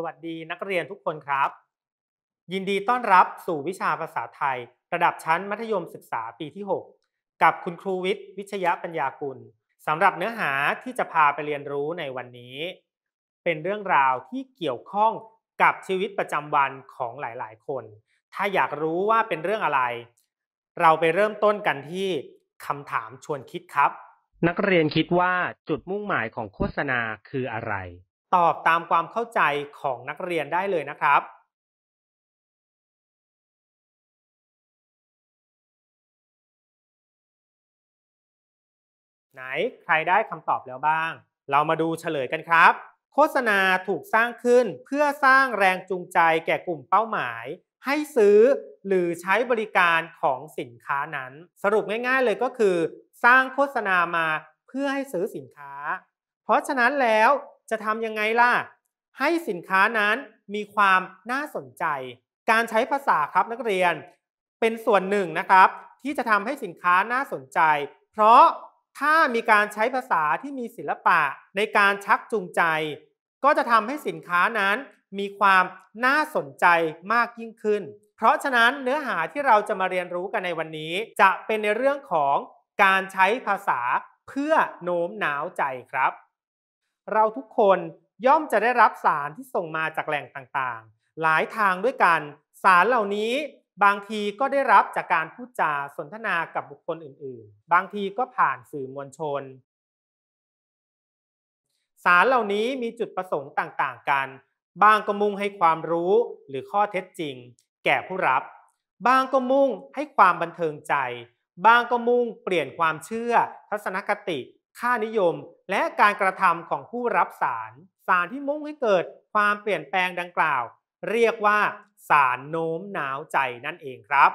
สวัสดีนักเรียนทุกคนครับ ยินดีต้อนรับสู่วิชาภาษาไทย ระดับชั้นมัธยมศึกษาปีที่ 6 กับคุณครูวิทย์วิชยปัญญากุลสำหรับเนื้อหาที่จะพาไปเรียนรู้ในวันนี้ เป็นเรื่องราวที่เกี่ยวข้องกับชีวิตประจำวันของหลายๆ คน ถ้าอยากรู้ว่าเป็นเรื่องอะไร เราไปเริ่มต้นกันที่คำถามชวนคิดครับ นักเรียนคิดว่าจุดมุ่งหมายของโฆษณาคืออะไรตอบตามความเข้าใจของนักเรียนได้เลยนะครับไหนใครได้คำตอบแล้วบ้าง เรามาดูเฉลยกันครับ โฆษณาถูกสร้างขึ้นเพื่อสร้างแรงจูงใจแก่กลุ่มเป้าหมาย ให้ซื้อหรือใช้บริการของสินค้านั้น สรุปง่ายๆเลยก็คือ สร้างโฆษณามาเพื่อให้ซื้อสินค้า เพราะฉะนั้นแล้วจะทำยังไงล่ะ ให้สินค้านั้นมีความน่าสนใจ การใช้ภาษาครับนักเรียน เป็นส่วนหนึ่งนะครับ ที่จะทำให้สินค้าน่าสนใจ เพราะถ้ามีการใช้ภาษาที่มีศิลปะในการชักจูงใจ ก็จะทำให้สินค้านั้นมีความน่าสนใจมากยิ่งขึ้น เพราะฉะนั้นเนื้อหาที่เราจะมาเรียนรู้กันในวันนี้ จะเป็นในเรื่องของการใช้ภาษาเพื่อโน้มน้าวใจครับเราทุกคนย่อมจะได้รับสารที่ส่งมาจากแหล่งต่างๆ หลายทางด้วยกัน สารเหล่านี้บางทีก็ได้รับจากการพูดจาสนทนากับบุคคลอื่น ๆ บางทีก็ผ่านสื่อมวลชน สารเหล่านี้มีจุดประสงค์ต่างๆกัน บางก็มุ่งให้ความรู้หรือข้อเท็จจริง แก่ผู้รับ บางก็มุ่งให้ความบันเทิงใจ บางก็มุ่งเปลี่ยนความเชื่อทัศนคติค่านิยมและการกระทำของผู้รับสาร สารที่มุ่งให้เกิดความเปลี่ยนแปลงดังกล่าว เรียกว่าสารโน้มน้าวใจนั่นเองครับ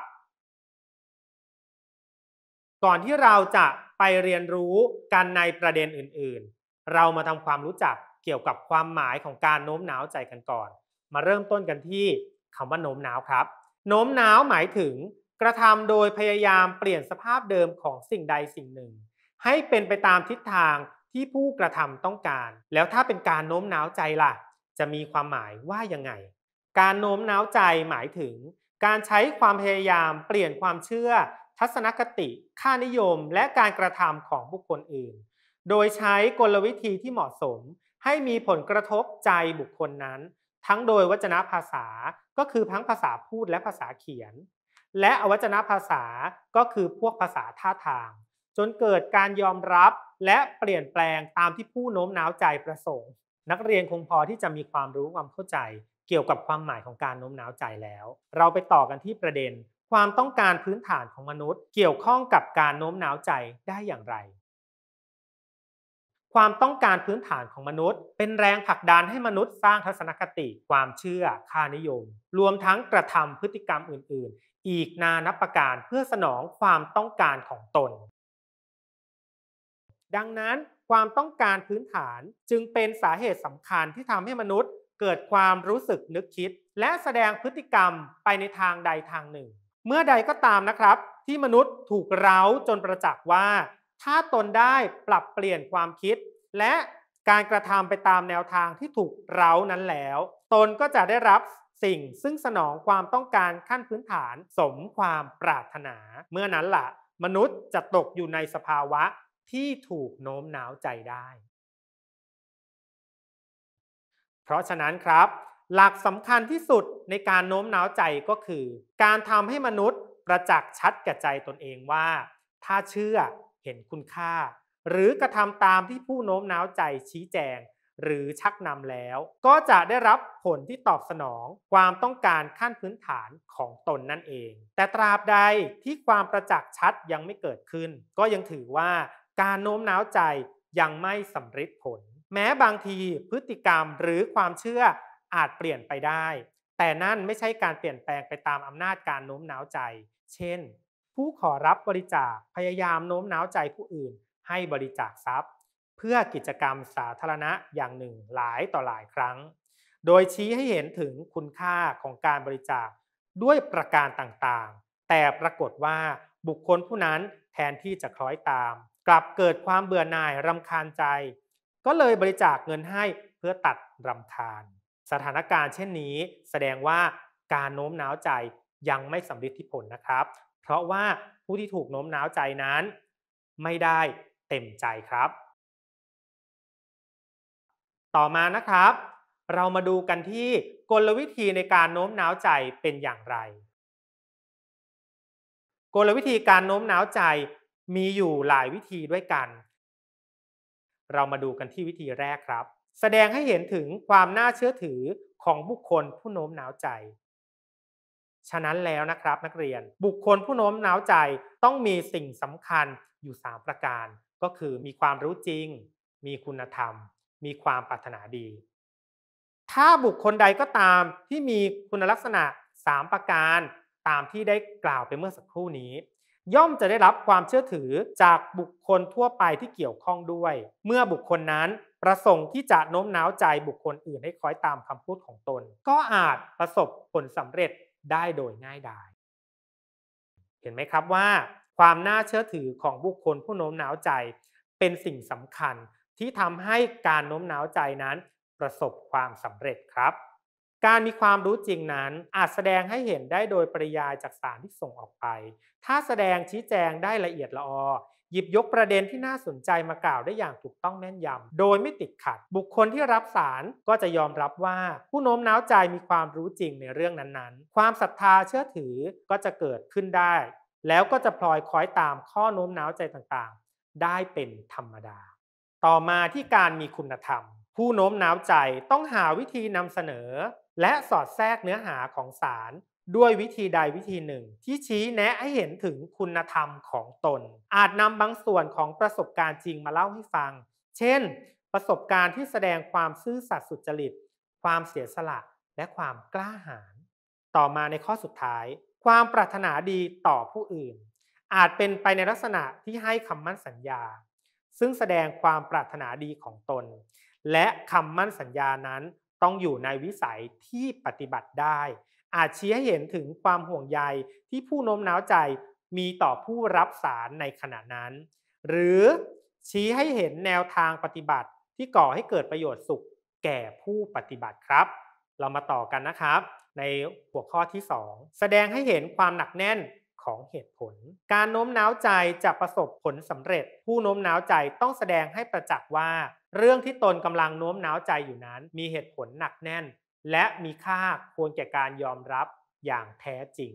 ก่อนที่เราจะไปเรียนรู้กันในประเด็นอื่นๆ เรามาทำความรู้จักเกี่ยวกับความหมายของการโน้มน้าวใจกันก่อน มาเริ่มต้นกันที่คำว่าโน้มน้าวครับ โน้มน้าวหมายถึงกระทำโดยพยายามเปลี่ยนสภาพเดิมของสิ่งใดสิ่งหนึ่งให้เป็นไปตามทิศทางที่ผู้กระทำต้องการ แล้วถ้าเป็นการโน้มน้าวใจล่ะ จะมีความหมายว่ายังไง การโน้มน้าวใจหมายถึง การใช้ความพยายามเปลี่ยนความเชื่อ ทัศนคติ ค่านิยม และการกระทำของบุคคลอื่น โดยใช้กลวิธีที่เหมาะสมให้มีผลกระทบใจบุคคลนั้น ทั้งโดยวจนะภาษา ก็คือทั้งภาษาพูดและภาษาเขียน และอวจนะภาษา ก็คือพวกภาษาท่าทางจนเกิดการยอมรับและเปลี่ยนแปลงตามที่ผู้โน้มน้าวใจประสงค์ นักเรียนคงพอที่จะมีความรู้ความเข้าใจ เกี่ยวกับความหมายของการโน้มน้าวใจแล้ว เราไปต่อกันที่ประเด็น ความต้องการพื้นฐานของมนุษย์ เกี่ยวข้องกับการโน้มน้าวใจได้อย่างไร ความต้องการพื้นฐานของมนุษย์ เป็นแรงผลักดันให้มนุษย์สร้างทัศนคติ ความเชื่อค่านิยม รวมทั้งกระทำพฤติกรรมอื่นๆ อีกนานับประการเพื่อสนองความต้องการของตนดังนั้นความต้องการพื้นฐานจึงเป็นสาเหตุสำคัญที่ทำให้มนุษย์ เกิดความรู้สึกนึกคิด และแสดงพฤติกรรมไปในทางใดทางหนึ่ง เมื่อใดก็ตามนะครับ ที่มนุษย์ถูกเร้าจนประจักษ์ว่า ถ้าตนได้ปรับเปลี่ยนความคิด และการกระทำไปตามแนวทางที่ถูกเร้านั้นแล้ว ตนก็จะได้รับสิ่งซึ่งสนองความต้องการขั้นพื้นฐานสมความปรารถนา เมื่อนั้นละ่ะ มนุษย์จะตกอยู่ในสภาวะที่ถูกโน้มน้าวใจได้ เพราะฉะนั้นครับ หลักสำคัญที่สุดในการโน้มน้าวใจก็คือ การทำให้มนุษย์ประจักษ์ชัดแก่ใจตนเองว่า ถ้าเชื่อเห็นคุณค่า หรือกระทำตามที่ผู้โน้มน้าวใจชี้แจง หรือชักนำแล้ว ก็จะได้รับผลที่ตอบสนอง ความต้องการขั้นพื้นฐานของตนนั่นเอง แต่ตราบใดที่ความประจักษ์ชัดยังไม่เกิดขึ้น ก็ยังถือว่าการโน้มน้าวใจยังไม่สำเร็จผล แม้บางทีพฤติกรรมหรือความเชื่ออาจเปลี่ยนไปได้ แต่นั่นไม่ใช่การเปลี่ยนแปลงไปตามอำนาจการโน้มน้าวใจ เช่น ผู้ขอรับบริจาคพยายามโน้มน้าวใจผู้อื่น ให้บริจาคทรัพย์ เพื่อกิจกรรมสาธารณะอย่างหนึ่งหลายต่อหลายครั้ง โดยชี้ให้เห็นถึงคุณค่าของการบริจาคด้วยประการต่างๆ แต่ปรากฏว่าบุคคลผู้นั้นแทนที่จะคล้อยตามกลับเกิดความเบื่อหน่าย รำคาญใจ ก็เลยบริจาคเงินให้เพื่อตัดรำคาญสถานการณ์เช่นนี้แสดงว่าการโน้มน้าวใจยังไม่สำเร็จที่ผลนะครับ เพราะว่าผู้ที่ถูกโน้มน้าวใจนั้น ไม่ได้เต็มใจครับ ต่อมานะครับ เรามาดูกันที่กลวิธีในการโน้มน้าวใจเป็นอย่างไร กลวิธีการโน้มน้าวใจมีอยู่หลายวิธีด้วยกัน เรามาดูกันที่วิธีแรกครับ แสดงให้เห็นถึงความน่าเชื่อถือของบุคคลผู้โน้มน้าวใจ ฉะนั้นแล้วนะครับ นักเรียน บุคคลผู้โน้มน้าวใจต้องมีสิ่งสำคัญอยู่ 3 ประการ ก็คือมีความรู้จริง มีคุณธรรม มีความปรารถนาดี ถ้าบุคคลใดก็ตามที่มีคุณลักษณะ 3 ประการตามที่ได้กล่าวไปเมื่อสักครู่นี้ย่อมจะได้รับความเชื่อถือจากบุคคลทั่วไปที่เกี่ยวข้องด้วย เมื่อบุคคลนั้นประสงค์ที่จะโน้มน้าวใจบุคคลอื่นให้คล้อยตามคำพูดของตน ก็อาจประสบผลสำเร็จได้โดยง่ายดายเห็นไหมครับว่า ความน่าเชื่อถือของบุคคลผู้โน้มน้าวใจ เป็นสิ่งสำคัญที่ทำให้การโน้มน้าวใจนั้น ประสบความสำเร็จครับการมีความรู้จริงนั้นอาจแสดงให้เห็นได้โดยปริยายจากสารที่ส่งออกไป ถ้าแสดงชี้แจงได้ละเอียดละออหยิบยกประเด็นที่น่าสนใจมากล่าวได้อย่างถูกต้องแม่นยำโดยไม่ติดขัด บุคคลที่รับสารก็จะยอมรับว่าผู้โน้มน้าวใจมีความรู้จริงในเรื่องนั้นๆ ความศรัทธาเชื่อถือก็จะเกิดขึ้นได้ แล้วก็จะพลอยคอยตามข้อโน้มน้าวใจต่างๆ ได้เป็นธรรมดา ต่อมาที่การมีคุณธรรม ผู้โน้มน้าวใจต้องหาวิธีนำเสนอและสอดแทรกเนื้อหาของสาร ด้วยวิธีใดวิธีหนึ่ง ที่ชี้แนะให้เห็นถึงคุณธรรมของตน อาจนำบางส่วนของประสบการณ์จริงมาเล่าให้ฟัง เช่น ประสบการณ์ที่แสดงความซื่อสัตย์สุจริต ความเสียสละ และความกล้าหาญต่อมาในข้อสุดท้าย ความปรารถนาดีต่อผู้อื่น อาจเป็นไปในลักษณะที่ให้คำมั่นสัญญา ซึ่งแสดงความปรารถนาดีของตน และคำมั่นสัญญานั้นต้องอยู่ในวิสัยที่ปฏิบัติได้ อาจชี้ให้เห็นถึงความห่วงใยที่ผู้โน้มน้าวใจมีต่อผู้รับสารในขณะนั้น หรือชี้ให้เห็นแนวทางปฏิบัติที่ก่อให้เกิดประโยชน์สุขแก่ผู้ปฏิบัติครับ เรามาต่อกันนะครับ ในหัวข้อที่ 2 แสดงให้เห็นความหนักแน่นของเหตุผล การโน้มน้าวใจจะประสบผลสำเร็จ ผู้โน้มน้าวใจต้องแสดงให้ประจักษ์ว่า เรื่องที่ตนกำลังโน้มน้าวใจอยู่นั้น มีเหตุผลหนักแน่น และมีค่าควรแก่การยอมรับอย่างแท้จริง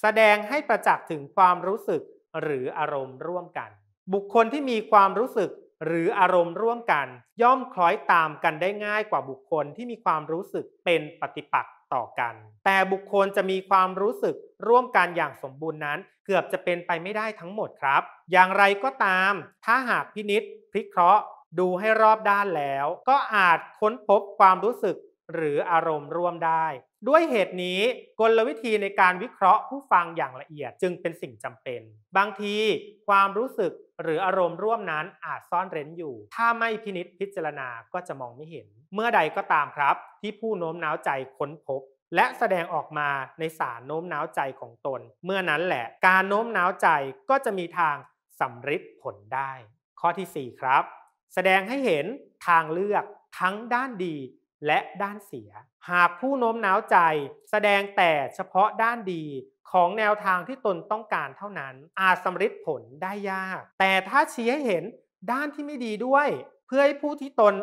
แสดงให้ประจักษ์ถึงความรู้สึกหรืออารมณ์ร่วมกัน บุคคลที่มีความรู้สึกหรืออารมณ์ร่วมกัน ย่อมคล้อยตามกันได้ง่ายกว่าบุคคลที่มีความรู้สึกเป็นปฏิปักษ์ต่อกัน แต่บุคคลจะมีความรู้สึกร่วมกันอย่างสมบูรณ์นั้น เกือบจะเป็นไปไม่ได้ทั้งหมดครับ อย่างไรก็ตาม ถ้าหากพินิษพิเคราะห์ดูให้รอบด้านแล้ว ก็อาจค้นพบความรู้สึกหรืออารมณ์ร่วมได้ ด้วยเหตุนี้กลวิธีในการวิเคราะห์ผู้ฟังอย่างละเอียดจึงเป็นสิ่งจำเป็น บางทีความรู้สึกหรืออารมณ์ร่วมนั้นอาจซ่อนเร้นอยู่ ถ้าไม่พินิษพิจารณาก็จะมองไม่เห็น เมื่อใดก็ตามครับที่ผู้โน้มน้าวใจค้นพบ และแสดงออกมาในสารโน้มน้าวใจของตน เมื่อนั้นแหละ การโน้มน้าวใจก็จะมีทางสำฤทธิ์ผลได้ ข้อที่4ครับ แสดงให้เห็นทางเลือกทั้งด้านดีและด้านเสีย หากผู้โน้มน้าวใจแสดงแต่เฉพาะด้านดีของแนวทางที่ตนต้องการเท่านั้น อาจสำเร็จผลได้ยาก แต่ถ้าชี้ให้เห็นด้านที่ไม่ดีด้วย เพื่อให้ผู้ที่ตน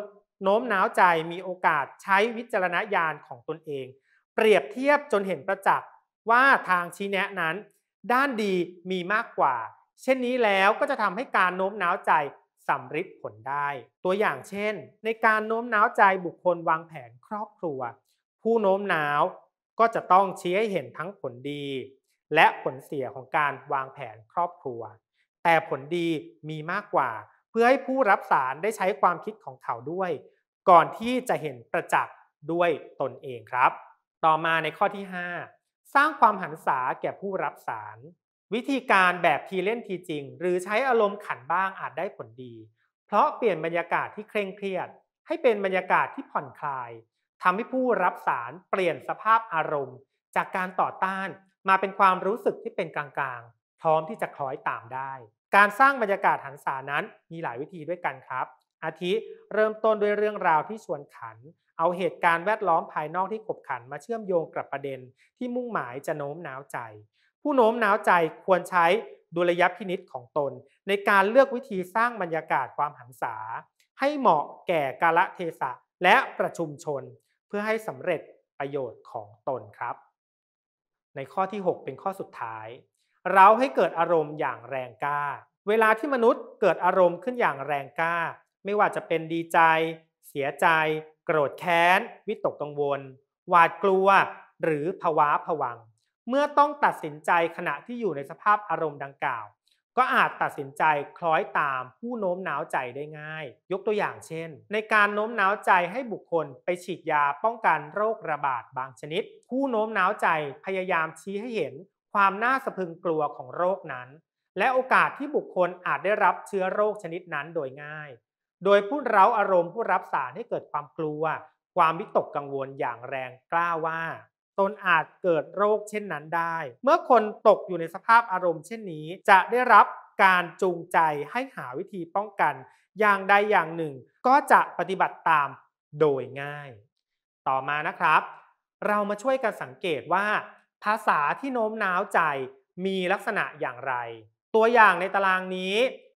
โน้มน้าวใจมีโอกาสใช้วิจารณญาณของตนเอง เปรียบเทียบจนเห็นประจักษ์ว่าทางชี้แนะนั้นด้านดีมีมากกว่า เช่นนี้แล้วก็จะทำให้การโน้มน้าวใจสำริดผลได้ ตัวอย่างเช่น ในการโน้มน้าวใจบุคคลวางแผนครอบครัว ผู้โน้มน้าวก็จะต้องชี้ให้เห็นทั้งผลดี และผลเสียของการวางแผนครอบครัว แต่ผลดีมีมากกว่า เพื่อให้ผู้รับสารได้ใช้ความคิดของเขาด้วย ก่อนที่จะเห็นประจักษ์ด้วยตนเองครับ ต่อมาในข้อที่ 5 สร้างความหันษาแก่ผู้รับสารวิธีการแบบทีเล่นทีจริง หรือใช้อารมณ์ขันบ้างอาจได้ผลดี เพราะเปลี่ยนบรรยากาศที่เคร่งเครียด ให้เป็นบรรยากาศที่ผ่อนคลายทำให้ผู้รับสารเปลี่ยนสภาพอารมณ์ จากการต่อต้านมาเป็นความรู้สึกที่เป็นกลางๆพร้อมที่จะคล้อยตามได้ การสร้างบรรยากาศหันษานั้นมีหลายวิธีด้วยกันครับ อาทิเริ่มต้นด้วยเรื่องราวที่ชวนขันเอาเหตุการณ์แวดล้อมภายนอกที่ขบขันมาเชื่อมโยงกับประเด็นที่มุ่งหมายจะโน้มน้าวใจผู้โน้มน้าวใจควรใช้ดุลยพินิษของตน ในการเลือกวิธีสร้างบรรยากาศความหันษา ให้เหมาะแก่กาลเทศะ และประชุมชน เพื่อให้สำเร็จประโยชน์ของตนครับ ในข้อที่ 6 เป็นข้อสุดท้าย เราให้เกิดอารมณ์อย่างแรงกล้า เวลาที่มนุษย์เกิดอารมณ์ขึ้นอย่างแรงกล้า ไม่ว่าจะเป็นดีใจ เสียใจ โกรธแค้นวิตกกังวลหวาดกลัวหรือภาวะผวังเมื่อต้องตัดสินใจขณะที่อยู่ในสภาพอารมณ์ดังกล่าว ก็อาจตัดสินใจคล้อยตามผู้โน้มน้าวใจได้ง่าย ยกตัวอย่างเช่น ในการโน้มน้าวใจให้บุคคล ไปฉีดยาป้องกันโรคระบาดบางชนิด ผู้โน้มน้าวใจพยายามชี้ให้เห็น ความน่าสะพึงกลัวของโรคนั้น และโอกาสที่บุคคลอาจได้รับเชื้อโรคชนิดนั้นโดยง่าย โดยพูดเร้าอารมณ์ผู้รับสารให้เกิดความกลัว ความวิตกกังวลอย่างแรงกล้าว่าตนอาจเกิดโรคเช่นนั้นได้ เมื่อคนตกอยู่ในสภาพอารมณ์เช่นนี้จะได้รับการจูงใจให้หาวิธีป้องกันอย่างใดอย่างหนึ่งก็จะปฏิบัติตามโดยง่าย ต่อมานะครับ เรามาช่วยกันสังเกตว่า ภาษาที่โน้มน้าวใจมีลักษณะอย่างไร ตัวอย่างในตารางนี้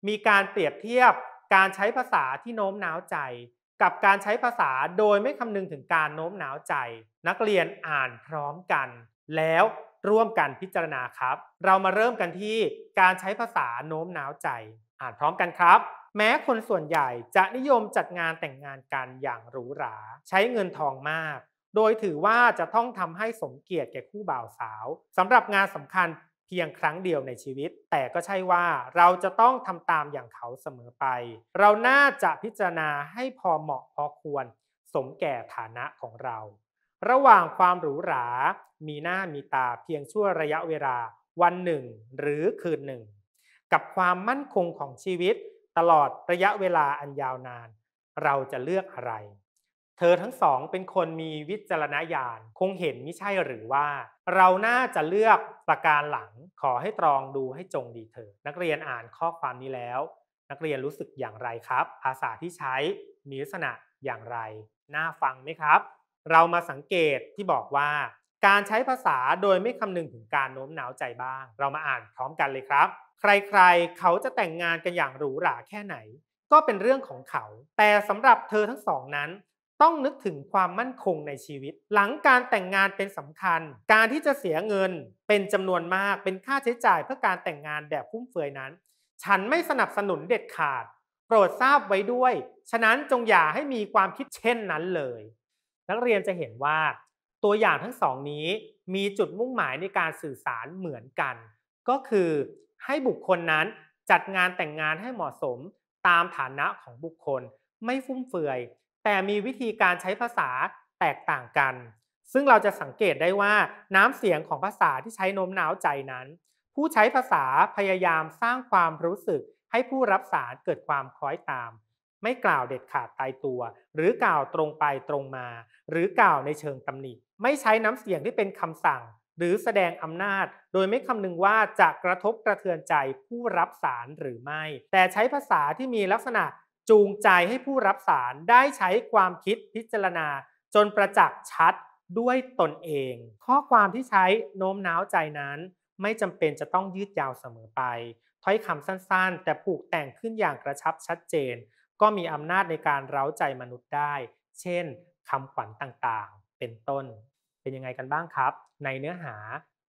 มีการเปรียบเทียบการใช้ภาษาที่โน้มน้าวใจกับการใช้ภาษาโดยไม่คำนึงถึงการโน้มน้าวใจ นักเรียนอ่านพร้อมกัน แล้วร่วมกันพิจารณาครับ เรามาเริ่มกันที่การใช้ภาษาโน้มน้าวใจ อ่านพร้อมกันครับ แม้คนส่วนใหญ่จะนิยมจัดงานแต่งงานกันอย่างหรูหราใช้เงินทองมาก โดยถือว่าจะต้องทำให้สมเกียรติแก่คู่บ่าวสาวสำหรับงานสำคัญพียงครั้งเดียวในชีวิต แต่ก็ใช่ว่าเราจะต้องทำตามอย่างเขาเสมอไป เราน่าจะพิจารณาให้พอเหมาะพอควร สมแก่ฐานะของเรา ระหว่างความหรูหรา มีหน้ามีตาเพียงชั่วระยะเวลา วันหนึ่ง หรือคืนหนึ่ง กับความมั่นคงของชีวิตตลอดระยะเวลาอันยาวนาน เราจะเลือกอะไรธอทั้งสองเป็นคนมีวิจารณญาณคงเห็นไม่ใช่หรือว่า เราน่าจะเลือกประการหลัง ขอให้ตรองดูให้จงดีเถิดนักเรียนอ่านข้อความนี้แล้ว นักเรียนรู้สึกอย่างไรครับ ภาษาที่ใช้มีลักษณะอย่างไร น่าฟังไหมครับ เรามาสังเกตที่บอกว่าการใช้ภาษาโดยไม่คำนึงถึงการโน้มน้าวใจบ้าง เรามาอ่านพร้อมกันเลยครับ ใครๆ เขาจะแต่งงานกันอย่างหรูหราแค่ไหน ก็เป็นเรื่องของเขา แต่สำหรับเธอทั้งสองนั้นต้องนึกถึงความมั่นคงในชีวิต หลังการแต่งงานเป็นสำคัญ การที่จะเสียเงินเป็นจำนวนมากเป็นค่าใช้จ่ายเพื่อการแต่งงานแบบฟุ่มเฟือยนั้น ฉันไม่สนับสนุนเด็ดขาดโปรดทราบไว้ด้วย ฉะนั้นจงอย่าให้มีความคิดเช่นนั้นเลย นักเรียนจะเห็นว่า ตัวอย่างทั้งสองนี้มีจุดมุ่งหมายในการสื่อสารเหมือนกัน ก็คือให้บุคคลนั้นจัดงานแต่งงานให้เหมาะสม ตามฐานะของบุคคลไม่ฟุ่มเฟือยแต่มีวิธีการใช้ภาษาแตกต่างกัน ซึ่งเราจะสังเกตได้ว่าน้ำเสียงของภาษาที่ใช้น้มน้าวใจนั้น ผู้ใช้ภาษาพยายามสร้างความรู้สึกให้ผู้รับสารเกิดความคล้อยตาม ไม่กล่าวเด็ดขาดตายตัว หรือกล่าวตรงไปตรงมา หรือกล่าวในเชิงตำหนิ ไม่ใช้น้ำเสียงที่เป็นคำสั่ง หรือแสดงอำนาจ โดยไม่คำนึงว่าจะกระทบกระเทือนใจผู้รับสารหรือไม่ แต่ใช้ภาษาที่มีลักษณะจูงใจให้ผู้รับสารได้ใช้ความคิดพิจารณา จนประจักษ์ชัดด้วยตนเอง ข้อความที่ใช้โน้มน้าวใจนั้น ไม่จำเป็นจะต้องยืดยาวเสมอไป ถ้อยคำสั้นๆ แต่ผูกแต่งขึ้นอย่างกระชับชัดเจน ก็มีอำนาจในการเร้าใจมนุษย์ได้ เช่นคำขวัญต่างๆ เป็นต้น เป็นยังไงกันบ้างครับ ในเนื้อหา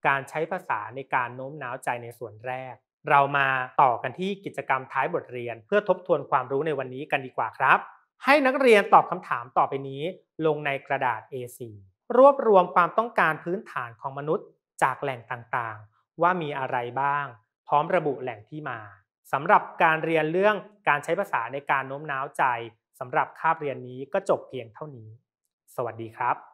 การใช้ภาษาในการโน้มน้าวใจในส่วนแรกเรามาต่อกันที่กิจกรรมท้ายบทเรียน เพื่อทบทวนความรู้ในวันนี้กันดีกว่าครับ ให้นักเรียนตอบคำถามต่อไปนี้ ลงในกระดาษ A4 รวบรวมความต้องการพื้นฐานของมนุษย์จากแหล่งต่างๆ ว่ามีอะไรบ้าง พร้อมระบุแหล่งที่มาสำหรับการเรียนเรื่องการใช้ภาษาในการโน้มน้าวใจสำหรับคาบเรียนนี้ก็จบเพียงเท่านี้ สวัสดีครับ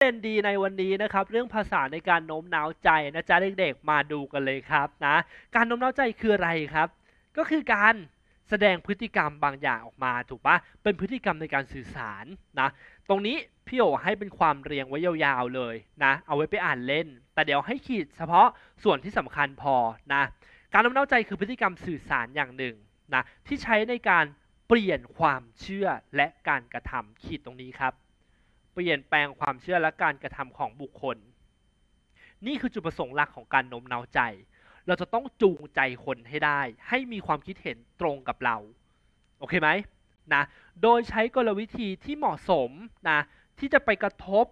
เป็นดีในวันนี้นะครับ เรื่องภาษาในการโน้มน้าวใจนะจ๊ะเด็กๆมาดูกันเลยครับนะการโน้มน้าวใจคืออะไรครับ ก็คือการแสดงพฤติกรรมบางอย่างออกมา ถูกปะเป็นพฤติกรรมในการสื่อสารนะตรงนี้พี่โอให้เป็นความเรียงไว้ยาวๆเลยนะเอาไว้ไปอ่านเล่น แต่เดี๋ยวให้ขีดเฉพาะส่วนที่สำคัญพอนะการโน้มน้าวใจคือพฤติกรรมสื่อสารอย่างหนึ่งนะที่ใช้ในการเปลี่ยนความเชื่อและการกระทำขีดตรงนี้ครับเปลี่ยนแปลงความเชื่อและการกระทำของบุคคล นี่คือจุดประสงค์หลักของการโน้มน้าวใจ เราจะต้องจูงใจคนให้ได้ ให้มีความคิดเห็นตรงกับเรา โอเคไหมนะ โดยใช้กลวิธีที่เหมาะสมนะ ที่จะไปกระทบ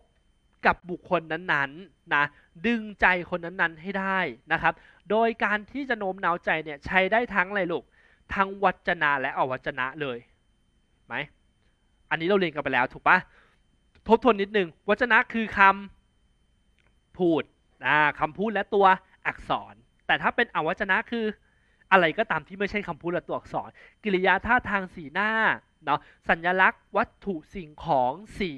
กับบุคคลนั้นๆนะ ดึงใจคนนั้นๆให้ได้นะครับ โดยการที่จะโน้มน้าวใจเนี่ยใช้ได้ทั้งอะไรลูก ทั้งวัจนะและอวัจนะเลยไหมอันนี้เราเรียนกันไปแล้วถูกปะทบทวนนิดนึงวจนะคือคำพูดอ่าคำพูดและตัวอักษร แต่ถ้าเป็นอวัจนะคืออะไรก็ตามที่ไม่ใช่คำพูดและตัวอักษร กิริยาท่าทางสีหน้า เนาะ สัญญลักษณ์วัตถุสิ่งของสี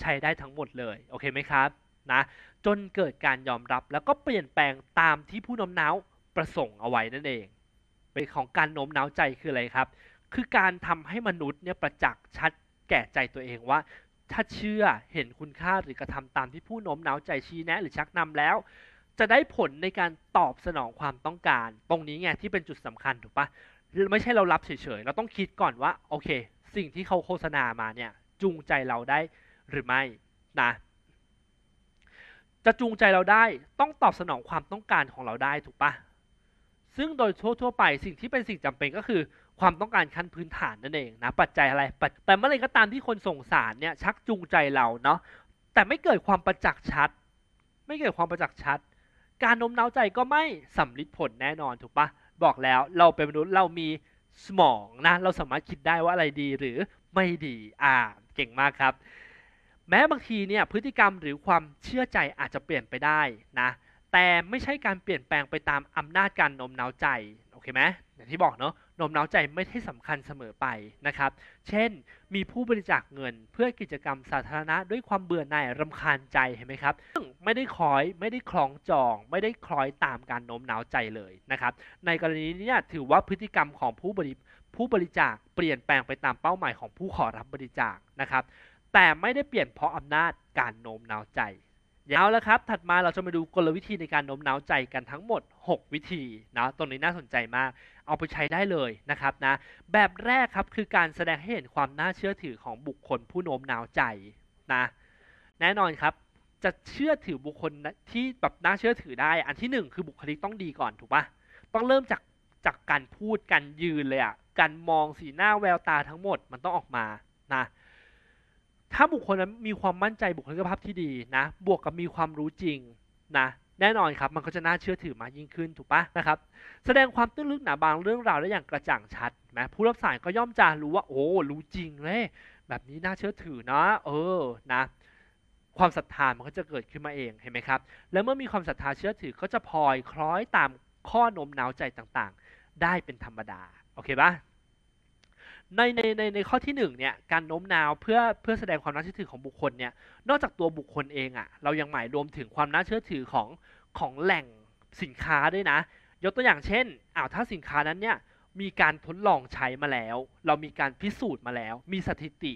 ใช้ได้ทั้งหมดเลย โอเคไหมครับ นะ จนเกิดการยอมรับแล้วก็เปลี่ยนแปลงตามที่ผู้โน้มน้าวประสงค์เอาไว้นั่นเองเป็นของการโน้มน้าวใจคืออะไรครับ คือการทำให้มนุษย์เนี่ยประจักษ์ชัดแก่ใจตัวเองว่าถ้าเชื่อเห็นคุณค่าหรือกระทำตามที่ผู้น้มน้าวใจชี้แนะหรือชักนำแล้ว จะได้ผลในการตอบสนองความต้องการ ตรงนี้ไงที่เป็นจุดสำคัญถูกปะไม่ใช่เรารับเฉยๆ เราต้องคิดก่อนว่าโอเคสิ่งที่เขาโฆษณามาเนี่ยจูงใจเราได้หรือไม่นะ จะจูงใจเราได้ต้องตอบสนองความต้องการของเราได้ถูกปะซึ่งโดยทั่วๆไป สิ่งที่เป็นสิ่งจำเป็นก็คือความต้องการขั้นพื้นฐานนั่นเองนะ ปัจจัยอะไร แต่เมื่อไรก็ตามที่คนส่งสารเนี่ยชักจูงใจเราเนาะแต่ไม่เกิดความประจักษ์ชัด ไม่เกิดความประจักษ์ชัด การโน้มน้าวใจก็ไม่สำลิดผลแน่นอนถูกปะบอกแล้วเราเป็นมนุษย์เรามีสมองนะ เราสามารถคิดได้ว่าอะไรดี หรือไม่ดี อ่า เก่งมากครับ แม้บางทีเนี่ยพฤติกรรมหรือความเชื่อใจอาจจะเปลี่ยนไปได้นะแต่ไม่ใช่การเปลี่ยนแปลงไปตามอำนาจการโน้มน้าวใจเคไหมอย่างที่บอกเนาะโน้มน้าวใจไม่ใช่สำคัญเสมอไปนะครับ เช่นมีผู้บริจาคเงินเพื่อกิจกรรมสาธารณะ ด้วยความเบื่อหน่ายรำคาญใจเห็นไหมครับซึ่งไม่ได้คอยไม่ได้คล้องจอง ไม่ได้คล้อยตามการโน้มน้าวใจเลยนะครับในกรณีนี้ถือว่าพฤติกรรมของผู้บริผู้บริจาคเปลี่ยนแปลงไปตามเป้าหมายของผู้ขอรับบริจาคนะครับแต่ไม่ได้เปลี่ยนเพราะอำนาจการโน้มน้าวใจยาวแล้วครับ ถัดมาเราจะมาดูกลวิธีในการโน้มน้าวใจกันทั้งหมด 6 วิธีนะ ตรงนี้น่าสนใจมาก เอาไปใช้ได้เลยนะครับนะ แบบแรกครับคือการแสดงให้เห็นความน่าเชื่อถือของบุคคลผู้โน้มน้าวใจนะ แน่นอนครับจะเชื่อถือบุคคลที่แบบน่าเชื่อถือได้ อันที่ 1 คือบุคลิกต้องดีก่อนถูกปะต้องเริ่มจากจากการพูดการยืนเลยอะการมองสีหน้าแววตาทั้งหมดมันต้องออกมานะถ้าบุคคลนั้นมีความมั่นใจบุคลิกภาพที่ดีนะ บวกกับมีความรู้จริงนะ แน่นอนครับ มันก็จะน่าเชื่อถือมากยิ่งขึ้นถูกปะนะครับ แสดงความตื้นลึกหนาบางเรื่องราวได้อย่างกระจ่างชัดแมผู้รับสารก็ย่อมจะรู้ว่าโอ้รู้จริงเลยแบบนี้น่าเชื่อถือนะ เออนะ ความศรัทธามันก็จะเกิดขึ้นมาเองเห็นไหมครับ แล้วเมื่อมีความศรัทธาเชื่อถือก็จะพลอยคล้อยตามข้อโนมน้าวใจต่างๆ ได้เป็นธรรมดาโอเคปะในในในในข้อที่หนึ่งเนี่ยการโน้มน้าวเพื่อเพื่อแสดงความน่าเชื่อถือของบุคคลเนี่ยนอกจากตัวบุคคลเองอะ่ะเรายังหมายรวมถึงความน่าเชื่อถือของของแหล่งสินค้าด้วยนะ ยกตัวอย่างเช่นอ้าวถ้าสินค้านั้นเนี่ยมีการทดลองใช้มาแล้ว เรามีการพิสูจน์มาแล้ว มีสถิติ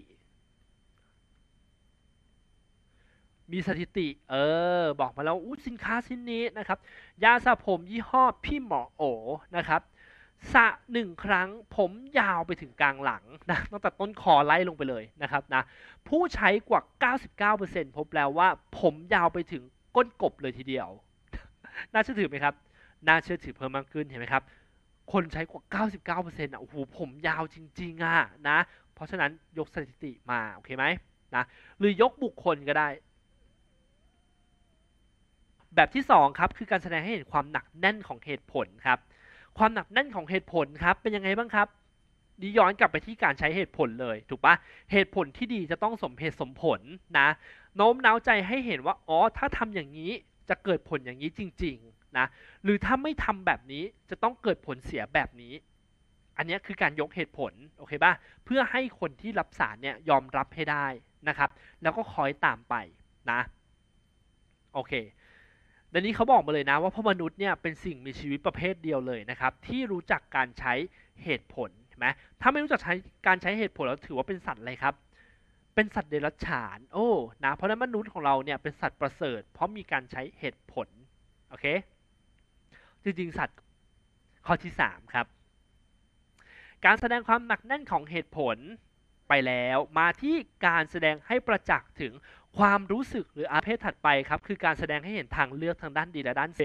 มีสถิติเออบอกมาแล้วอู้สินค้าชิ้นนี้นะครับ ยาสระผมยี่ห้อพี่หมอโอนะครับสะหนึ่งครั้งผมยาวไปถึงกลางหลังนะตั้งแต่ต้นคอไล่ลงไปเลยนะครับนะผู้ใช้กว่า 99%พบแล้วว่าผมยาวไปถึงก้นกบเลยทีเดียว น่าเชื่อถือไหมครับ น่าเชื่อถือเพิ่มมากขึ้นเห็นไหมครับ คนใช้กว่า 99%อ่ะโอ้โหผมยาวจริงๆ อ่ะนะ เพราะฉะนั้นยกสถิติมาโอเคไหมนะหรือยกบุคคลก็ได้ แบบที่ 2ครับคือการแสดงให้เห็นความหนักแน่นของเหตุผลครับความหนักแน่นของเหตุผลครับเป็นยังไงบ้างครับนีย้อนกลับไปที่การใช้เหตุผลเลย ถูกปะเหตุผลที่ดีจะต้องสมเหตุสมผลนะโน้มน้าวใจให้เห็นว่าอ๋อถ้าทำอย่างนี้จะเกิดผลอย่างนี้จริงๆนะหรือถ้าไม่ทำแบบนี้จะต้องเกิดผลเสียแบบนี้ อันนี้คือการยกเหตุผลโอเคปะเพื่อให้คนที่รับสารเนี่ยยอมรับให้ได้นะครับ แล้วก็คอยตามไปนะโอเคดังนี้เขาบอกมาเลยนะว่าพวะมนุษย์เนี่ย เป็นสิ่งมีชีวิตประเภทเดียวเลยนะครับที่รู้จักการใช้เหตุผลใช่ไหมถ้าไม่รู้จักใช้การใช้เหตุผลแล้วถือว่าเป็นสัตว์อะไรครับ เป็นสัตว์เดรัจฉานโอ้นะเพราะนั้นมนุษย์ของเราเนี่ยเป็นสัตว์ประเสริฐ เพราะมีการใช้เหตุผลโอเคจริงๆสัตว์ข้อที่3ครับการแสดงความหนักแน่นของเหตุผลไปแล้วมาที่การแสดงให้ประจักษ์ถึงความรู้สึกหรืออาเพศถัดไปครับคือการแสดงให้เห็นทางเลือกทางด้านดีและด้านเส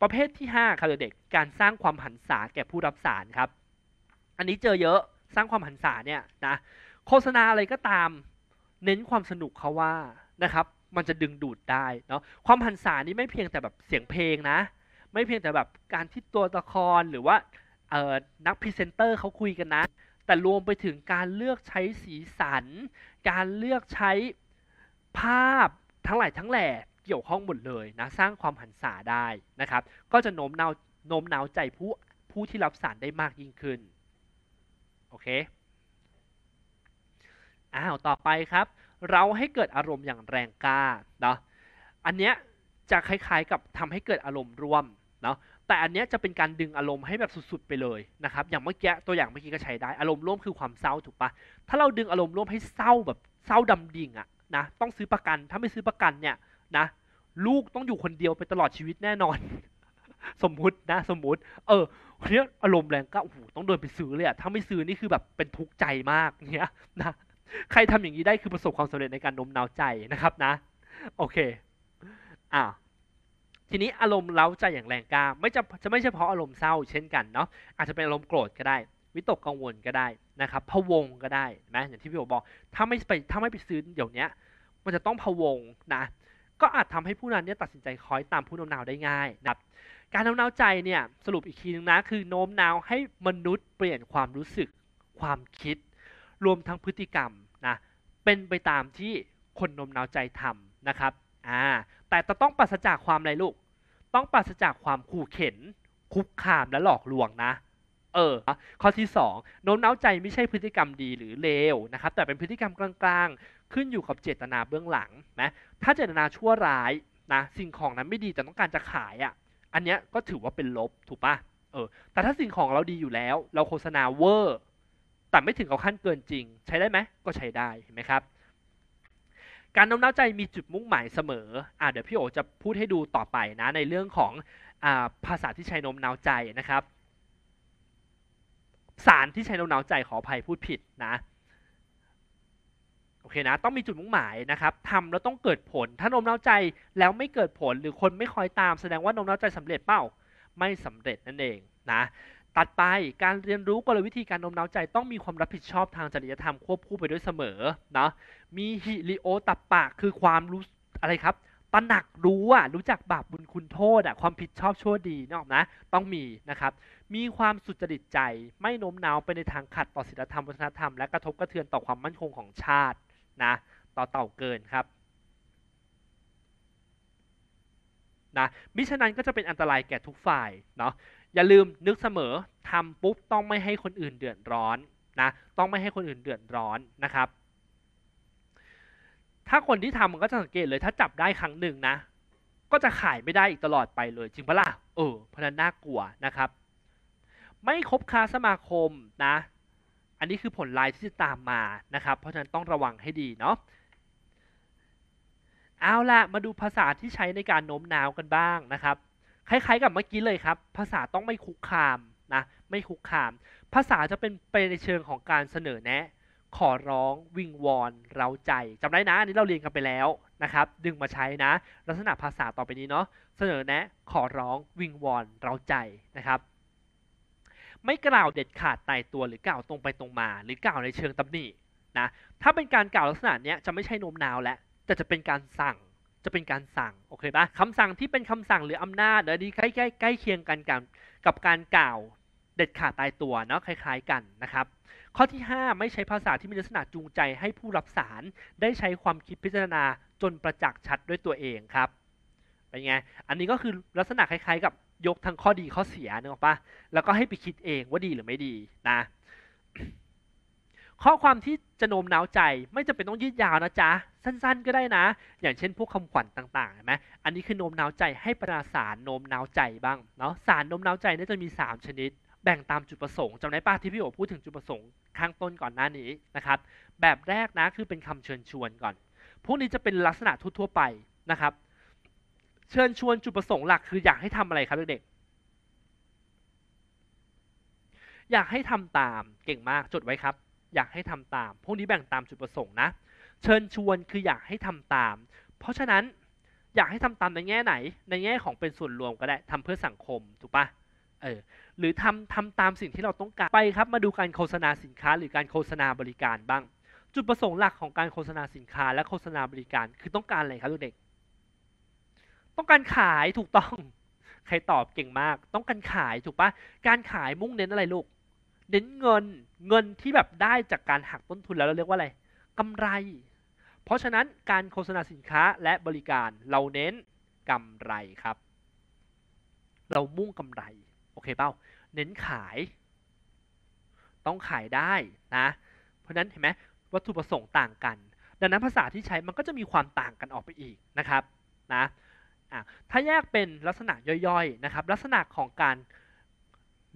ประเภทที่ 5ครับเด็กการสร้างความหันษาแก่ผู้รับสารครับ อันนี้เจอเยอะสร้างความหันษาเนี่ยนะโฆษณาอะไรก็ตามเน้นความสนุกเขาว่านะครับ มันจะดึงดูดได้เนาะความหันษานี้ไม่เพียงแต่แบบเสียงเพลงนะ ไม่เพียงแต่แบบการที่ตัวละครหรือว่านักพรีเซนเตอร์เขาคุยกันนะ แต่รวมไปถึงการเลือกใช้สีสัน การเลือกใช้ภาพทั้งหลายทั้งแหล่เกี่ยวข้องหมดเลยนะสร้างความหันษาได้นะครับก็จะโน้มน้าวโน้มน้าวใจผู้ผู้ที่รับสารได้มากยิ่งขึ้น โอเคอ้าวต่อไปครับ เราให้เกิดอารมณ์อย่างแรงกล้าเนาะอันเนี้ยจะคล้ายๆกับทำให้เกิดอารมณ์ร่วมเนาะแต่อันเนี้ยจะเป็นการดึงอารมณ์ให้แบบสุดๆ ไปเลยนะครับ อย่างเมื่อกี้ตัวอย่างเมื่อกี้ก็ใช้ได้อารมณ์ร่วมคือความเศร้าถูกปะถ้าเราดึงอารมณ์ร่วมให้เศร้าแบบเศร้าดำดิ่งอะนะต้องซื้อประกันถ้าไม่ซื้อประกันเนี่ยนะลูกต้องอยู่คนเดียวไปตลอดชีวิตแน่นอน สมมุตินะสมมุติ เออเนี้ยอารมณ์แรงก็โอ้โหต้องเดินไปซื้อเลยอะถ้าไม่ซื้อนี่คือแบบเป็นทุกข์ใจมากเนี้ยนะใครทำอย่างนี้ได้คือประสบความสำเร็จในการโน้มน้าวใจนะครับนะ โอเคอ่าทีนี้อารมณ์เล้าใจอย่างแรงกล้าไม่จะจะไม่เฉพาะอารมณ์เศร้าเช่นกันเนาะอาจจะเป็นอารมณ์โกรธก็ได้วิตกกังวลก็ได้นะครับพะวงก็ได้นะอย่างที่พี่โอบอกถ้าไม่ไปถ้าไม่ไปซื้อเดี๋ยวนี้มันจะต้องพะวงนะก็อาจทำให้ผู้นั้นเนี่ยตัดสินใจคอยตามผู้โน้มน้าวได้ง่ายนะครับการโน้มน้าวใจเนี่ยสรุปอีกทีนึงนะ คือโน้มน้าวให้มนุษย์ เปลี่ยนความรู้สึกความคิด รวมทั้งพฤติกรรมนะเป็นไปตามที่คนโน้มน้าวใจทำนะครับอ่าแต่ต้องปราศจากความไรลูก ต้องปราศจากความขู่เข็น คุกคามและหลอกลวงนะเออข้อที่2โน้มน้าวใจไม่ใช่พฤติกรรมดีหรือเลวนะครับ แต่เป็นพฤติกรรมกลางๆ ขึ้นอยู่กับเจตนาเบื้องหลังนะถ้าเจตนาชั่วร้ายนะสิ่งของนั้นไม่ดีแต่ต้องการจะขายอะ่ะอันเนี้ยก็ถือว่าเป็นลบถูกปะเออแต่ถ้าสิ่งของเราดีอยู่แล้ว เราโฆษณาเวอร์ แต่ไม่ถึงกับขั้นเกินจริง ใช้ได้ไหมก็ใช้ได้เห็นไหมครับ การโน้มน้าวใจมีจุดมุ่งหมายเสมออ่ะเดี๋ยวพี่โอจะพูดให้ดูต่อไปนะในเรื่องของอภาษาที่ใช้โน้มน้าวใจนะครับสารที่ใช้แล้หนาวใจขออภัยพูดผิดนะโอเคนะต้องมีจุดมุ่งหมายนะครับทำแล้วต้องเกิดผล ถ้านมเน่าใจแล้วไม่เกิดผลหรือคนไม่คอยตามแสดงว่านมเน่าใจสำเร็จเป้าไม่สำเร็จนั่นเองนะตัดไปการเรียนรู้กลวิธีการนมน้าวใจต้องมีความรับผิดชอบทางจริยธรรม ควบคู่ไปด้วยเสมอเนาะมีฮิริโอตับปะคือความรู้อะไรครับตระหนักรู้อ่ะรู้จักบาปบุญคุณโทษอ่ะความผิดชอบชั่วดีนอกนะ ต้องมีนะครับมีความสุจริตใจไม่โน้มน้าวไปในทางขัดต่อศีลธรรมวัฒนธรรมและกระทบกระเทือนต่อความมั่นคงของชาตินะต่อเต่าเกินครับนะมิฉะนั้นก็จะเป็นอันตรายแก่ทุกฝ่ายเนาะอย่าลืมนึกเสมอทำปุ๊บต้องไม่ให้คนอื่นเดือดร้อนนะต้องไม่ให้คนอื่นเดือดร้อนนะครับ ถ้าคนที่ทำมันก็จะสังเกตเลยถ้าจับได้ครั้งหนึ่งนะ ก็จะขายไม่ได้อีกตลอดไปเลยจริงปะล่ะเออพนันน่ากลัวนะครับไม่คบค้าสมาคมนะ อันนี้คือผลลายที่จะตามมานะครับ เพราะฉะนั้นต้องระวังให้ดีเนาะเอาละมาดูภาษาที่ใช้ในการโน้มน้าวกันบ้างนะครับ คล้าย ๆกับเมื่อกี้เลยครับ ภาษาต้องไม่คุกคามนะ ไม่คุกคาม ภาษาจะเป็นไปในเชิงของการเสนอแนะ ขอร้องวิงวอน เร้าใจจำได้นะ อันนี้เราเรียนกันไปแล้วนะครับ ดึงมาใช้นะ ลักษณะภาษาต่อไปนี้เนาะ เสนอแนะ ขอร้อง วิงวอน เร้าใจนะครับไม่กล่าวเด็ดขาดตายตัวหรือกล่าวตรงไปตรงมา หรือกล่าวในเชิงตำหนินะถ้าเป็นการกล่าวลักษณะนี้จะไม่ใช่โน้มน้าวแล้วแต่จะเป็นการสั่ง จะเป็นการสั่งโอเคปะคำสั่งที่เป็นคำสั่งหรืออำนาจเดี๋ยวนี้ใกล้ใกล้ใกล้เคียงกันกับกับการกล่าวเด็ดขาดตายตัวเนาะคล้าย ๆกันนะครับ ข้อที่ 5 ไม่ใช้ภาษาที่มีลักษณะจูงใจให้ผู้รับสารได้ใช้ความคิดพิจารณาจนประจักษ์ชัดด้วยตัวเองครับเป็นไงอันนี้ก็คือลักษณะคล้ายๆกับยกทั้งข้อดีข้อเสียนึกออกปะแล้วก็ให้ไปคิดเองว่าดีหรือไม่ดีนะ ข้อความที่จะโน้มน้าวใจไม่จำเป็นต้องยืดยาวนะจ๊ะ สั้นๆ ก็ได้นะ อย่างเช่นพวกคำขวัญต่างๆใช่ไหมอันนี้คือโน้มน้าวใจให้ประสารโน้มน้าวใจบ้างเนาะสารโน้มน้าวใจนี่จะมี 3 ชนิด แบ่งตามจุดประสงค์จำได้ป้าที่พี่โอพูดถึงจุดประสงค์ข้างต้นก่อนหน้านี้นะครับ แบบแรกนะคือเป็นคำเชิญชวนก่อน พวกนี้จะเป็นลักษณะทั่วๆไปนะครับเชิญชวนจุดประสงค์หลักคือ อยากให้ทำอะไรครับเด็กๆ อยากให้ทำตามเก่งมากจดไว้ครับอยากให้ทำตาม พวกนี้แบ่งตามจุดประสงค์นะเชิญชวนคืออยากให้ทำตามเพราะฉะนั้นอยากให้ทำตามในแง่ไหน ในแง่ของเป็นส่วนรวมก็ได้ทำเพื่อสังคมถูกปะเออหรือทำทำตามสิ่งที่เราต้องการไปครับมาดูการโฆษณาสินค้าหรือการโฆษณาบริการบ้าง จุดประสงค์หลักของการโฆษณาสินค้าและโฆษณาบริการคือต้องการอะไรครับเด็กต้องการขายถูกต้อง ใครตอบเก่งมาก ต้องการขายถูกปะการขายมุ่งเน้นอะไรลูก เน้นเงิน เงินที่แบบได้จากการหักต้นทุนแล้วเราเรียกว่าอะไร กำไร เพราะฉะนั้นการโฆษณาสินค้าและบริการเราเน้นกำไรครับ เรามุ่งกำไร โอเคเป้าเน้นขาย ต้องขายได้นะ เพราะนั้นเห็นไหมวัตถุประสงค์ต่างกัน ดังนั้นภาษาที่ใช้มันก็จะมีความต่างกันออกไปอีกนะครับ นะอ่ะถ้าแยกเป็นลักษณะย่อยๆนะครับลักษณะของการ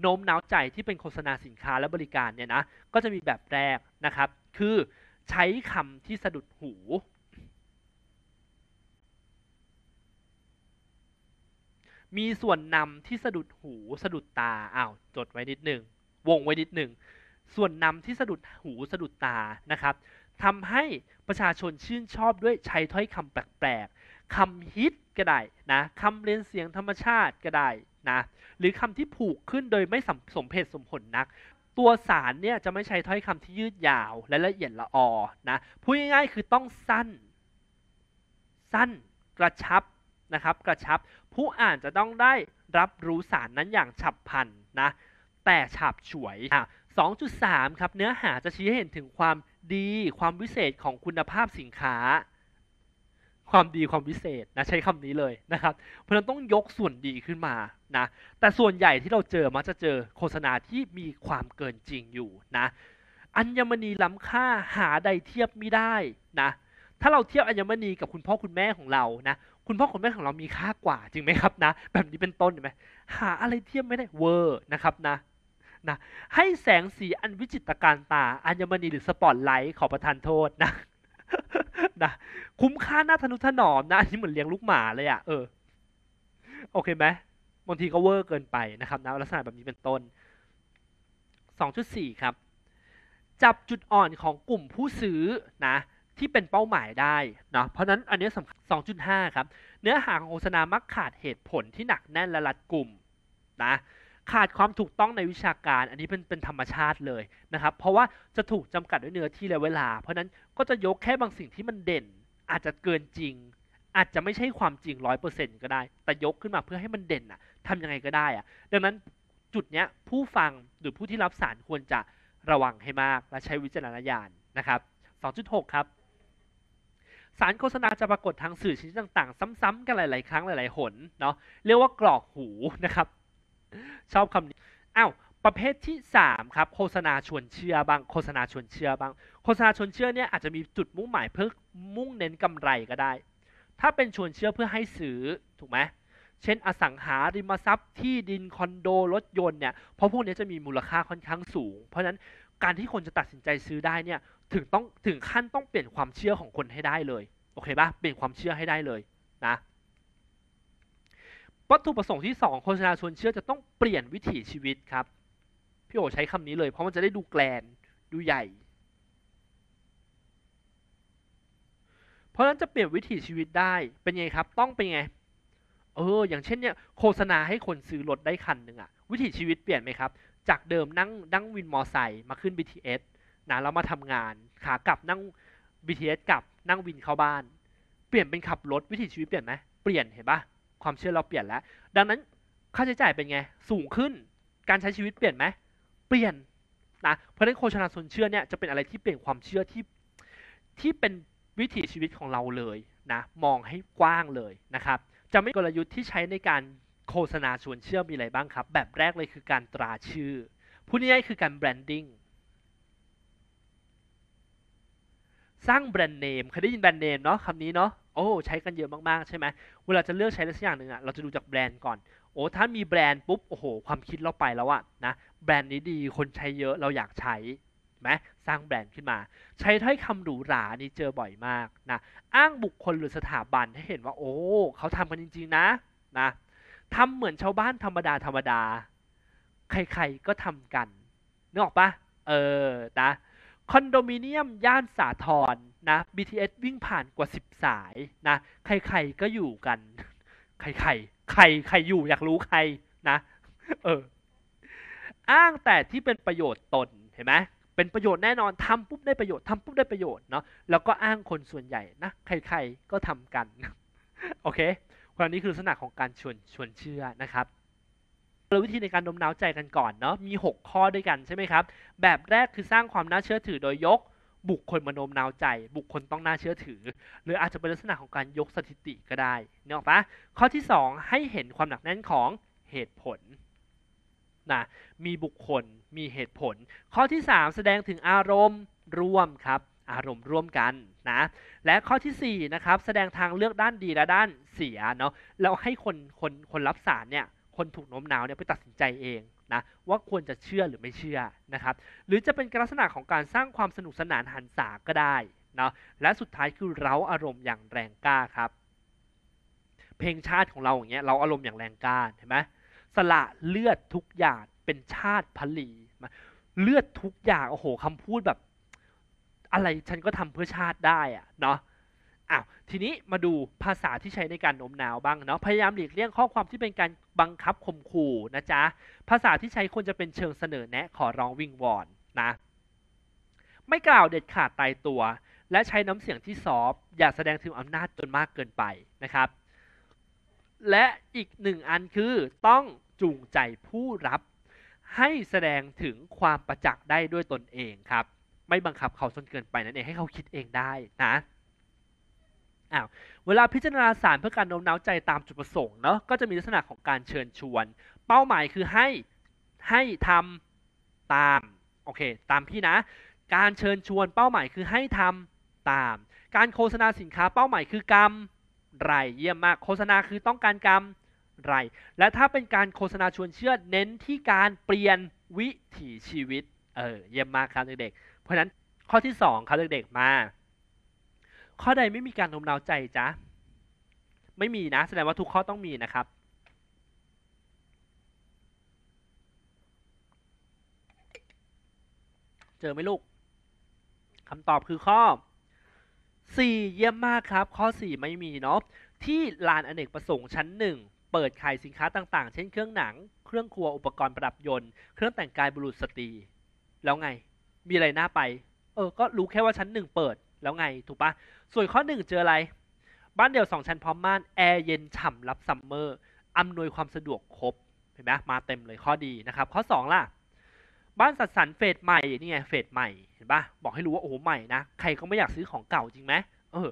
โน้มน้าวใจที่เป็นโฆษณาสินค้าและบริการเนี่ยนะก็จะมีแบบแรกนะครับ คือใช้คำที่สะดุดหู มีส่วนนำที่สะดุดหูสะดุดตาอ้าวจดไว้นิดหนึ่งวงไว้นิดหนึ่งส่วนนำที่สะดุดหูสะดุดตานะครับทำให้ประชาชนชื่นชอบด้วยใช้ถ้อยคำแปลกๆคำฮิตก็ได้นะคำเรียนเสียงธรรมชาติก็ได้นะ หรือคำที่ผูกขึ้นโดยไม่สมสเพศสมผลนัก ตัวสารเนี่ยจะไม่ใช้ถ้อยคำที่ยืดยาว และละเอียดละออนะพูดง่ายๆคือต้องสั้น สั้นกระชับนะครับ กระชับ ผู้อ่านจะต้องได้รับรู้สารนั้นอย่างฉับพลันนะแต่ฉับฉวยอ่ะ2.3ครับเนื้อหาจะชี้ให้เห็นถึงความดีความวิเศษของคุณภาพสินค้าความดี ความพิเศษนะใช้คำนี้เลยนะครับ เพราะนั้นต้องยกส่วนดีขึ้นมานะแต่ส่วนใหญ่ที่เราเจอมักจะเจอโฆษณาที่มีความเกินจริงอยู่นะอัญมณีล้ำค่าหาใดเทียบไม่ได้นะถ้าเราเทียบอัญมณีกับคุณพ่อคุณแม่ของเรานะคุณพ่อคุณแม่ของเรามีค่ากว่าจริงไหมครับนะแบบนี้เป็นต้นเห็นไหมหาอะไรเทียบไม่ได้เวอร์นะครับนะนะให้แสงสีอันวิจิตรการตาอัญมณีหรือสปอตไลท์ขอประทานโทษนะนะคุ้มค่าหน้าทนุถนอมนะอันนี้เหมือนเลี้ยงลูกหมาเลยอะ่ะเออโอเคไหมบางทีก็เวอร์เกินไปนะครับนะลักษณะแบบนี้เป็นต้น 2.4 ครับ จับจุดอ่อนของกลุ่มผู้ซื้อนะ ที่เป็นเป้าหมายได้นะเพราะนั้นอันนี้สำคัญ2.5 ครับ เนื้อหาของโฆษณามักขาดเหตุผลที่หนักแน่นและรัดกลุ่มนะขาดความถูกต้องในวิชาการอันนี้เป็นเป็นธรรมชาติเลยนะครับเพราะว่าจะถูกจำกัดด้วยเนื้อที่และเวลาเพราะนั้นก็จะยกแค่บางสิ่งที่มันเด่น อาจจะเกินจริง อาจจะไม่ใช่ความจริงร้อยเปอร์เซ็นต์ก็ได้ แต่ยกขึ้นมาเพื่อให้มันเด่นอะทำยังไงก็ได้อะดังนั้นจุดเนี้ย ผู้ฟังหรือผู้ที่รับสารควรจะระวังให้มากและใช้วิจารณญาณนะครับ 2.6 ครับ สารโฆษณาจะปรากฏทางสื่อชนิดต่างๆ ซ้ำๆกันหลายๆครั้งหลายๆหน เนาะ เรียกว่ากรอกหูนะครับ ชอบคำนี้อ้าวประเภทที่ 3 ครับ โฆษณาชวนเชื่อบางโฆษณาชวนเชื่อบางโฆษณาชวนเชื่อเนี่ยอาจจะมีจุดมุ่งหมายเพื่อมุ่งเน้นกำไรก็ได้ ถ้าเป็นชวนเชื่อเพื่อให้ซื้อถูกไหมเช่นอสังหาริมทรัพย์ ที่ดินคอนโดรถยนต์เนี่ยเพราะพวกนี้จะมีมูลค่าค่อนข้างสูง เพราะฉะนั้นการที่คนจะตัดสินใจซื้อได้เนี่ยถึงต้องถึงขั้นต้องเปลี่ยนความเชื่อของคนให้ได้เลยโอเคป่ะเปลี่ยนความเชื่อให้ได้เลยนะวัตถุประสงค์ที่ 2 โฆษณาชวนเชื่อจะต้องเปลี่ยนวิถีชีวิตครับพี่โอใช้คำนี้เลยเพราะมันจะได้ดูแกลนดูใหญ่ เพราะนั้นจะเปลี่ยนวิถีชีวิตได้เป็นไงครับต้องเป็นไง เอออย่างเช่นเนี่ยโฆษณาให้คนซื้อรถได้คันหนึ่งอะวิถีชีวิตเปลี่ยนไหมครับจากเดิมนั่งนั่งวินมอไซค์มาขึ้น BTS นะแล้วมาทำงานขากลับนั่ง BTS กลับนั่งวินเข้าบ้าน เปลี่ยนเป็นขับรถวิถีชีวิตเปลี่ยนไหมเปลี่ยนเห็นปะความเชื่อเราเปลี่ยนแล้ว ดังนั้นค่าใช้จ่ายเป็นไงสูงขึ้นการใช้ชีวิตเปลี่ยนไหมปลี่ยนนะ เพราะฉะนั้นโฆษณาชนเชื่อเนี่ยจะเป็นอะไรที่เปลี่ยนความเชื่อที่ที่เป็นวิถีชีวิตของเราเลยนะมองให้กว้างเลยนะครับจะไม่กลยุทธ์ที่ใช้ในการโฆษณาชวนเชื่อมีอะไรบ้างครับ แบบแรกเลยคือการตราชื่อพูดง่ายๆคือการแบรนดิ้งสร้างแบรนด์เนมเคยได้ยินแบรนด์เนมเนาะคำนี้เนาะโอ้ใช้กันเยอะมากๆใช่ไหมเวลาจะเลือกใช้อะไรสักอย่างหนึ่งอะเราจะดูจากแบรนด์ก่อน โอ้ถ้ามีแบรนด์ปุ๊บโอ้โหความคิดเราไปแล้วอะนะแบรนด์นี้ดีคนใช้เยอะเราอยากใช้ไหมสร้างแบรนด์ขึ้นมา ใช้ถ้อยคำหรูหรานี่เจอบ่อยมากนะอ้างบุคคลหรือสถาบันให้เห็นว่า โอ้ เขาทำกันจริงๆนะ นะทำเหมือนชาวบ้านธรรมดาธรรมดา ใครๆก็ทำกัน นึกออกปะเออ นะ คอนโดมิเนียมย่านสาทรนะ BTS วิ่งผ่านกว่า 10 สายนะใครๆก็อยู่กัน ใครๆ ใครใครอยู่ อยากรู้ใครนะเอออ้างแต่ที่เป็นประโยชน์ตน เห็นไหมเป็นประโยชน์แน่นอนทำปุ๊บได้ประโยชน์ทำปุ๊บได้ประโยชน์เนาะแล้วก็อ้างคนส่วนใหญ่นะใคร ๆ ก็ทำกันโอเคความนี้คือลักษณะของการชวนชวนเชื่อนะครับเราวิธีในการโน้มน้าวใจกันก่อนเนาะมี 6 ข้อด้วยกันใช่ไหมครับแบบแรกคือสร้างความน่าเชื่อถือโดยยก บุคคลมาโน้มน้าวใจ บุคคลต้องน่าเชื่อถือ หรืออาจจะเป็นลักษณะของการยกสถิติก็ได้เนาะปะข้อที่ 2 ให้เห็นความหนักแน่นของเหตุผลนะมีบุคคล มีเหตุผล ข้อที่ 3 แสดงถึงอารมณ์ร่วมครับ อารมณ์ร่วมกันนะ และข้อที่4นะครับแสดงทางเลือกด้านดี และด้านเสียเนาะแล้วให้คนคนคนรับสารเนี่ย คนถูกโน้มน้าวเนี่ยไปตัดสินใจเองนะ ว่าควรจะเชื่อหรือไม่เชื่อนะครับ หรือจะเป็นลักษณะของการสร้างความสนุกสนานหันษาก็ได้เนาะ และสุดท้ายคือเราอารมณ์อย่างแรงกล้าครับ เพลงชาติของเราอย่างเงี้ยเราอารมณ์อย่างแรงกล้าเห็นไหมสละเลือดทุกอย่างเป็นชาติพลี เลือดทุกอย่างโอ้โหคำพูดแบบ อะไรฉันก็ทำเพื่อชาติได้อะเนาะอ้าวทีนี้มาดูภาษาที่ใช้ในการโน้มน้าวบ้างเนาะพยายามหลีกเลี่ยงข้อความที่เป็นการบังคับข่มขู่นะจ๊ะภาษาที่ใช้ควรจะเป็นเชิงเสนอแนะขอร้องวิงวอนนะไม่กล่าวเด็ดขาดตายตัว และใช้น้ำเสียงที่ซอฟอย่าแสดงถึงอำนาจจนมากเกินไปนะครับ และอีกหนึ่งอันคือต้องจูงใจผู้รับให้แสดงถึงความประจักษ์ได้ด้วยตนเองครับ ไม่บังคับเขาจนเกินไปนั่นเอง ให้เขาคิดเองได้นะอ้าวเวลาพิจารณาสารเพื่อการโน้มน้าวใจตามจุดประสงค์เนาะก็จะมีลักษณะของการเชิญชวน เป้าหมายคือให้ให้ทำตามโอเคตามพี่นะ การเชิญชวนเป้าหมาย คือให้ทำตาม การโฆษณาสินค้าเป้าหมายคือกำไรเยี่ยมมากโฆษณาคือต้องการกำไรและถ้าเป็นการโฆษณาชวนเชื่อเน้นที่การเปลี่ยนวิถีชีวิต เออ เยี่ยมมากครับเด็กๆ เพราะนั้นข้อที่ 2ครับเด็กๆ มาข้อใดไม่มีการโน้มน้าวใจจ๊ะ ไม่มีนะ แสดงว่าทุกข้อต้องมีนะครับ เจอไหมลูกคำตอบคือข้อ 4 เยี่ยมมากครับ ข้อ 4 ไม่มีเนาะที่ลานอนเนกประสงค์ชั้น 1เปิดขายสินค้าต่างๆ เช่นเครื่องหนัง เครื่องครัว อุปกรณ์ประดับยนต์ เครื่องแต่งกายบุรุษสตรี แล้วไง มีอะไรน่าไป เออ ก็รู้แค่ว่าชั้นหนึ่งเปิด แล้วไง ถูกปะส่วนข้อหนึ่งเจออะไร บ้านเดี่ยวสองชั้นพร้อมม่าน แอร์เย็น ฉ่ำ รับซัมเมอร์ อำนวยความสะดวกครบ เห็นไหม มาเต็มเลยข้อดีนะครับ ข้อสองล่ะ บ้านสัดสรรเฟสใหม่นี่ไงเฟสใหม่ เห็นปะบอกให้รู้ว่าโอ้โห ใหม่นะ ใครก็ไม่อยากซื้อของเก่าจริงไหมเออ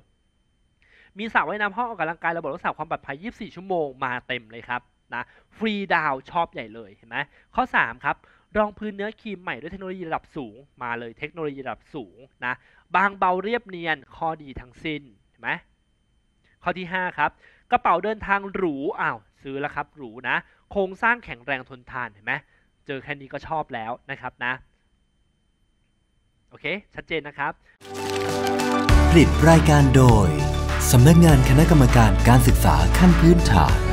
มีสระว่ายน้ำห้องออกกำลังกายระบบรักษาความปลอดภัย 24 ชั่วโมงมาเต็มเลยครับนะฟรีดาวชอบใหญ่เลยเห็นไหมข้อ3ครับรองพื้นเนื้อครีมใหม่ด้วยเทคโนโลยีระดับสูง มาเลยเทคโนโลยีระดับสูงนะบางเบาเรียบเนียนข้อดีทั้งสิ้นเห็นไหมข้อที่5ครับกระเป๋าเดินทางหรูอ้าวซื้อแล้วครับหรูนะโครงสร้างแข็งแรงทนทานเห็นไหมเจอแค่นี้ก็ชอบแล้วนะครับนะโอเค ชัดเจนนะครับผลิตรายการโดยสำนักงานคณะกรรมการการศึกษาขั้นพื้นฐาน